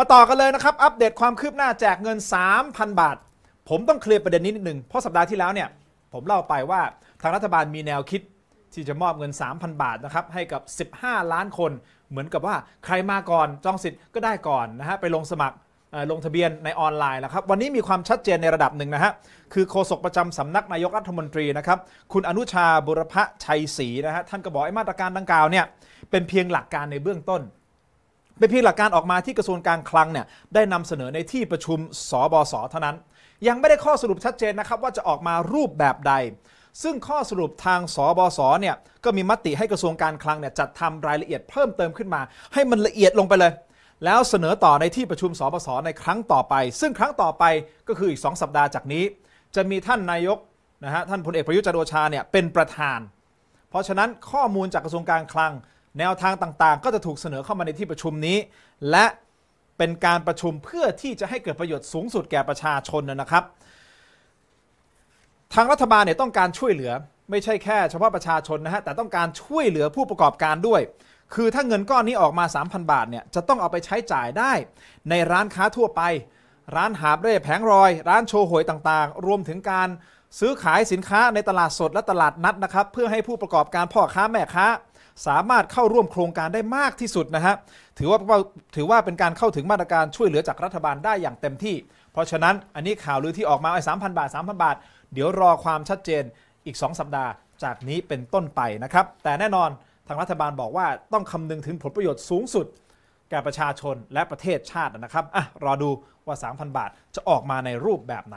มาต่อกันเลยนะครับ อัปเดตความคืบหน้าแจกเงิน 3,000 บาท ผมต้องเคลียร์ประเด็นนี้นิดนึงเพราะสัปดาห์ที่แล้วเนี่ย ผมเล่าไปว่าทางรัฐบาลมีแนวคิด ที่จะมอบเงิน 3,000 บาทนะครับให้กับ 15 ล้านคนเหมือนกับว่าใครมาก่อนจองสิทธิ์ก็ได้ก่อนนะฮะไปลงสมัครลงทะเบียนในออนไลน์นะครับ วันนี้มีความชัดเจนในระดับหนึ่งนะฮะคือโฆษกประจำสำนักนายกรัฐมนตรีนะครับคุณอนุชาบุรพชัยศรีนะฮะท่านก็บอกไอ้มาตรการดังกล่าวเนี่ยเป็นเพียงหลักการในเบื้องต้นป็นเพียงหลักการออกมาที่กระทรวงการคลังเนี่ยได้นำเสนอในที่ประชุมสบศเท่านั้น ยังไม่ได้ข้อสรุปชัดเจนนะครับว่าจะออกมารูปแบบใด ซึ่งข้อสรุปทางสบศเนี่ยก็มีมติให้กระทรวงการคลังเนี่ยจัดทำรายละเอียดเพิ่มเติมขึ้นมา ให้มันละเอียดลงไปเลย แล้วเสนอต่อในที่ประชุมสบศในครั้งต่อไป ซึ่งครั้งต่อไปก็คืออีก 2 สัปดาห์จากนี้ จะมีท่านนายกนะฮะท่านพลเอกประยุทธ์จันโอชาเนี่ยเป็นประธาน เพราะฉะนั้นข้อมูลจากกระทรวงการคลังแนวทางต่างๆ ก็จะถูกเสนอเข้ามาในที่ประชุมนี้ และเป็นการประชุมเพื่อที่จะให้เกิดประโยชน์สูงสุดแก่ประชาชนนะครับ ทางรัฐบาลเนี่ยต้องการช่วยเหลือไม่ใช่แค่เฉพาะประชาชนนะฮะแต่ต้องการช่วยเหลือผู้ประกอบการด้วย คือถ้าเงินก้อนนี้ออกมา 3,000 บาทเนี่ยจะต้องเอาไปใช้จ่ายได้ในร้านค้าทั่วไป ร้านหาบเร่แผงรอย ร้านโชว์หวยต่างๆ รวมถึงการซื้อขายสินค้าในตลาดสดและตลาดนัดนะครับเพื่อให้ผู้ประกอบการพ่อค้าแม่ค้าสามารถเข้าร่วมโครงการได้มากที่สุดนะฮะ ถือว่าถือว่าเป็นการเข้าถึงมาตรการช่วยเหลือจากรัฐบาลได้อย่างเต็มที่ เพราะฉะนั้นอันนี้ข่าวลือที่ออกมาไอ้สามพันบาทสามพันบาท เดี๋ยวรอความชัดเจนอีก 2 สัปดาห์จากนี้เป็นต้นไปนะครับ แต่แน่นอนทางรัฐบาลบอกว่าต้องคำนึงถึงผลประโยชน์สูงสุดแก่ประชาชนและประเทศชาตินะครับอ่ะรอดูว่า 3,000 บาท จะออกมาในรูปแบบไหน